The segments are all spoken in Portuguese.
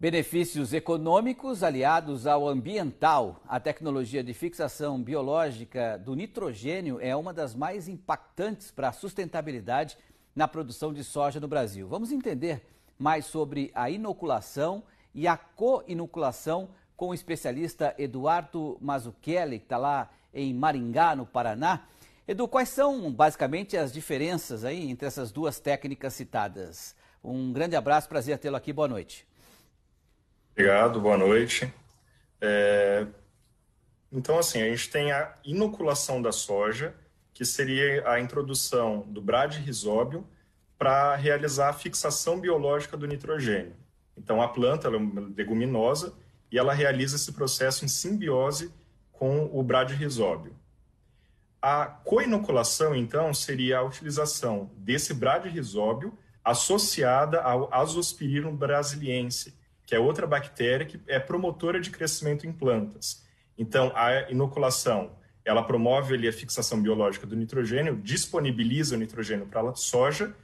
Benefícios econômicos aliados ao ambiental. A tecnologia de fixação biológica do nitrogênio é uma das mais impactantes para a sustentabilidade na produção de soja no Brasil. Vamos entender mais sobre a inoculação e a co-inoculação com o especialista Eduardo Mazzucchelli, que está lá em Maringá, no Paraná. Edu, quais são basicamente as diferenças aí entre essas duas técnicas citadas? Um grande abraço, prazer tê-lo aqui, boa noite. Obrigado, boa noite. É... Então, assim, a gente tem a inoculação da soja, que seria a introdução do bradirizóbio para realizar a fixação biológica do nitrogênio. Então, a planta ela é uma leguminosa e ela realiza esse processo em simbiose com o bradirizóbio. A coinoculação, então, seria a utilização desse bradirizóbio associada ao Azospirium brasiliense, que é outra bactéria que é promotora de crescimento em plantas. Então, a inoculação, ela promove ali a fixação biológica do nitrogênio, disponibiliza o nitrogênio para a soja,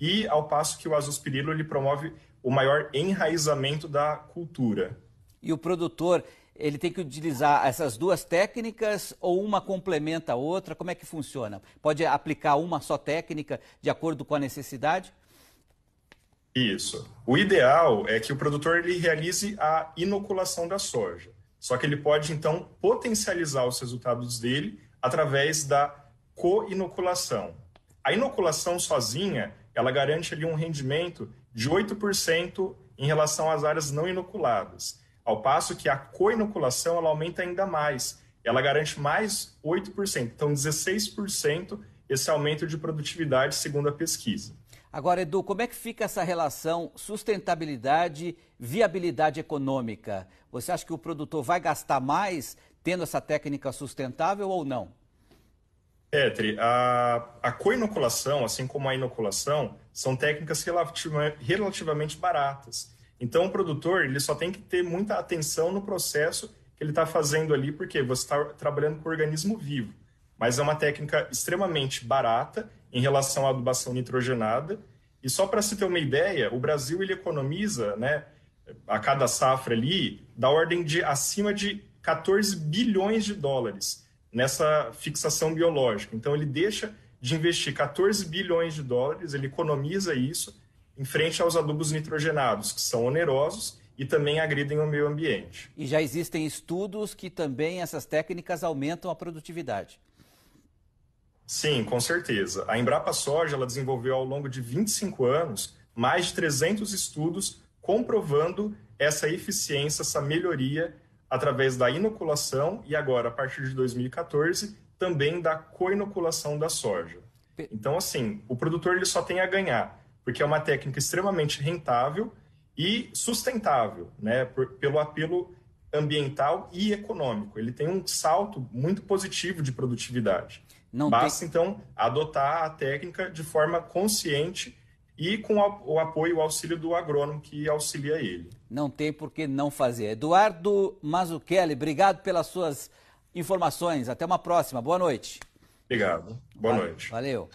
e ao passo que o azospirilo ele promove o maior enraizamento da cultura. E o produtor, ele tem que utilizar essas duas técnicas ou uma complementa a outra? Como é que funciona? Pode aplicar uma só técnica de acordo com a necessidade? Isso. O ideal é que o produtor ele realize a inoculação da soja. Só que ele pode então potencializar os resultados dele através da co-inoculação. A inoculação sozinha, ela garante ali um rendimento de 8% em relação às áreas não inoculadas. Ao passo que a co-inoculação ela aumenta ainda mais. Ela garante mais 8%, então 16% esse aumento de produtividade segundo a pesquisa. Agora, Edu, como é que fica essa relação sustentabilidade-viabilidade econômica? Você acha que o produtor vai gastar mais tendo essa técnica sustentável ou não? Petri, a, co coinoculação, assim como a inoculação, são técnicas relativa, relativamente baratas. Então, o produtor ele só tem que ter muita atenção no processo que ele está fazendo ali, porque você está trabalhando com organismo vivo. Mas é uma técnica extremamente barata em relação à adubação nitrogenada. E só para se ter uma ideia, o Brasil ele economiza, né, a cada safra ali, da ordem de acima de 14 bilhões de dólares nessa fixação biológica. Então ele deixa de investir 14 bilhões de dólares, ele economiza isso em frente aos adubos nitrogenados, que são onerosos e também agridem o meio ambiente. E já existem estudos que também essas técnicas aumentam a produtividade. Sim, com certeza. A Embrapa Soja ela desenvolveu ao longo de 25 anos mais de 300 estudos comprovando essa eficiência, essa melhoria através da inoculação e agora, a partir de 2014, também da coinoculação da soja. Então, assim, o produtor ele só tem a ganhar, porque é uma técnica extremamente rentável e sustentável, né, por, pelo apelo ambiental e econômico. Ele tem um salto muito positivo de produtividade. Não Basta, tem... então, adotar a técnica de forma consciente e com o apoio, o auxílio do agrônomo que auxilia ele. Não tem por que não fazer. Eduardo Mazzucchelli, obrigado pelas suas informações. Até uma próxima. Boa noite. Obrigado. Boa Valeu. noite. Valeu.